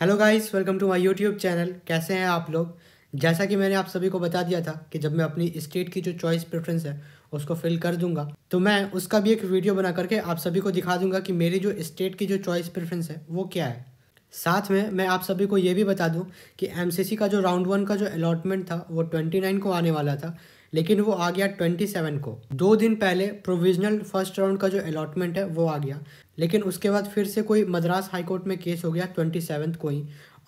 hello guys welcome to my YouTube channel कैसे हैं आप लोग जैसा कि मैंने आप सभी को बता दिया था कि जब मैं अपनी स्टेट की जो चॉइस प्रेफरेंस है उसको फिल कर दूंगा तो मैं उसका भी एक वीडियो बना करके आप सभी को दिखा दूंगा कि मेरी जो स्टेट की जो चॉइस प्रेफरेंस है वो क्या है साथ में मैं आप सभी को ये भी बता दूँ कि एम का जो राउंड वन का जो अलॉटमेंट था वो ट्वेंटी को आने वाला था लेकिन वो आ गया ट्वेंटी सेवन को दो दिन पहले प्रोविजनल फर्स्ट राउंड का जो अलॉटमेंट है वो आ गया लेकिन उसके बाद फिर से कोई मद्रास हाईकोर्ट में केस हो गया ट्वेंटी सेवन को ही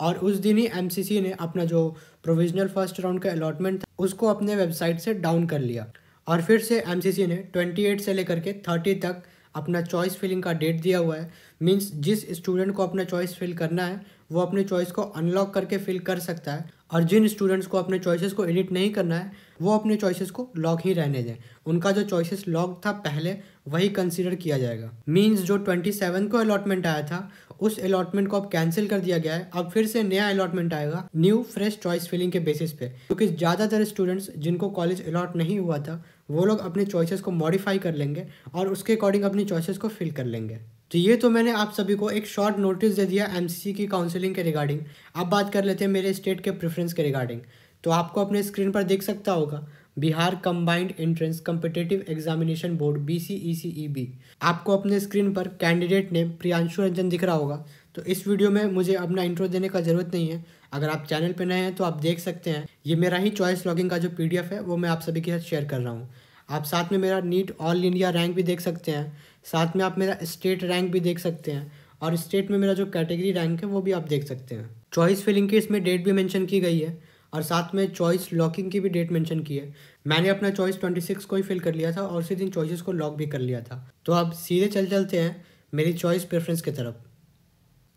और उस दिन ही एम ने अपना जो प्रोविजनल फर्स्ट राउंड का अलॉटमेंट था उसको अपने वेबसाइट से डाउन कर लिया और फिर से एम ने ट्वेंटी से लेकर के थर्टी तक अपना चॉइस फिलिंग का डेट दिया हुआ है मीन्स जिस स्टूडेंट को अपना चॉइस फिल करना है वो अपने चॉइस को अनलॉक करके फिल कर सकता है और जिन स्टूडेंट्स को अपने चॉइसेस को एडिट नहीं करना है वो अपने चॉइसेस को लॉक ही रहने दें उनका जो चॉइसेस लॉक था पहले वही कंसीडर किया जाएगा मींस जो ट्वेंटी सेवन को अलॉटमेंट आया था उस अलॉटमेंट को अब कैंसिल कर दिया गया है अब फिर से नया अलॉटमेंट आएगा न्यू फ्रेश चॉइस फिलिंग के बेसिस पे क्योंकि तो ज़्यादातर स्टूडेंट्स जिनको कॉलेज अलॉट नहीं हुआ था वो लोग अपने चॉइसेस को मॉडिफाई कर लेंगे और उसके अकॉर्डिंग अपनी चॉइसेस को फिल कर लेंगे तो ये तो मैंने आप सभी को एक शॉर्ट नोटिस दे दिया एम की काउंसलिंग के रिगार्डिंग अब बात कर लेते हैं मेरे स्टेट के प्रेफरेंस के रिगार्डिंग तो आपको अपने स्क्रीन पर देख सकता होगा Bihar combined entrance competitive examination board B C E C E B आपको अपने स्क्रीन पर कैंडिडेट नेम प्रियांशु रंजन दिख रहा होगा तो इस वीडियो में मुझे अपना इंट्रो देने का ज़रूरत नहीं है अगर आप चैनल पर नए हैं तो आप देख सकते हैं ये मेरा ही चॉइस लॉगिंग का जो पी है वो मैं आप सभी के साथ शेयर कर रहा हूँ आप साथ में मेरा नीट ऑल इंडिया रैंक भी देख सकते हैं साथ में आप मेरा स्टेट रैंक भी देख सकते हैं और स्टेट में मेरा जो कैटेगरी रैंक है वो भी आप देख सकते हैं चॉइस फिलिंग की इसमें डेट भी मेंशन की गई है और साथ में चॉइस लॉकिंग की भी डेट मेंशन की है मैंने अपना चॉइस ट्वेंटी सिक्स को ही फिल कर लिया था और उसी दिन चॉइसेस को लॉक भी कर लिया था तो आप सीधे चल चलते हैं मेरी चॉइस प्रेफरेंस की तरफ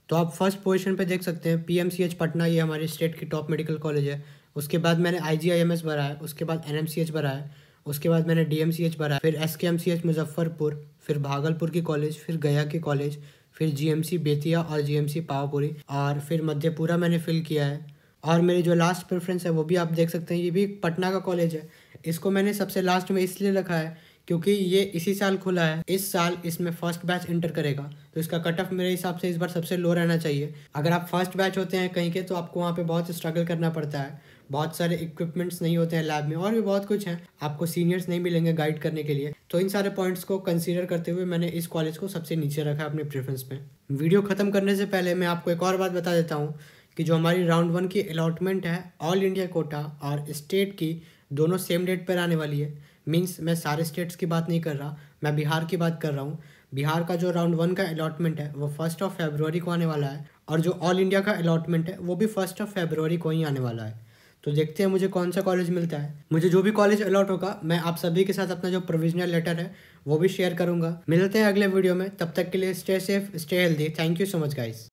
तो आप फर्स्ट पोजीशन पे देख सकते हैं पी पटना ये हमारे स्टेट की टॉप मेडिकल कॉलेज है उसके बाद मैंने आई जी आई एम एस भरा है उसके बाद एन एम सी एच भरा है उसके बाद मैंने डी एम सी एच भरा फिर एस के एम सी एच मुजफ्फरपुर फिर भागलपुर की कॉलेज फिर गया के कॉलेज फिर जी एम सी बेतिया और जी एम सी पावापुरी और फिर मध्यपुरा मैंने फिल किया है और मेरी जो लास्ट प्रेफरेंस है वो भी आप देख सकते हैं ये भी पटना का कॉलेज है इसको मैंने सबसे लास्ट में इसलिए रखा है क्योंकि ये इसी साल खुला है इस साल इसमें फर्स्ट बैच इंटर करेगा तो इसका कट ऑफ मेरे हिसाब से इस बार सबसे लो रहना चाहिए अगर आप फर्स्ट बैच होते हैं कहीं के तो आपको वहाँ पे बहुत स्ट्रगल करना पड़ता है बहुत सारे इक्विपमेंट्स नहीं होते हैं लैब में और भी बहुत कुछ है आपको सीनियर्स नहीं मिलेंगे गाइड करने के लिए तो इन सारे पॉइंट्स को कंसीडर करते हुए मैंने इस कॉलेज को सबसे नीचे रखा अपने प्रेफरेंस में वीडियो ख़त्म करने से पहले मैं आपको एक और बात बता देता हूँ कि जो हमारी राउंड वन की अलॉटमेंट है ऑल इंडिया कोटा और स्टेट की दोनों सेम डेट पर आने वाली है मीन्स मैं सारे स्टेट्स की बात नहीं कर रहा मैं बिहार की बात कर रहा हूँ बिहार का जो राउंड वन का अलॉटमेंट है वो फर्स्ट ऑफ फेबरवरी को आने वाला है और जो ऑल इंडिया का अलॉटमेंट है वो भी फर्स्ट ऑफ फेबरवरी को ही आने वाला है तो देखते हैं मुझे कौन सा कॉलेज मिलता है मुझे जो भी कॉलेज अलॉट होगा मैं आप सभी के साथ अपना जो प्रोविजनल लेटर है वो भी शेयर करूंगा मिलते हैं अगले वीडियो में तब तक के लिए stay safe stay healthy thank you so much guys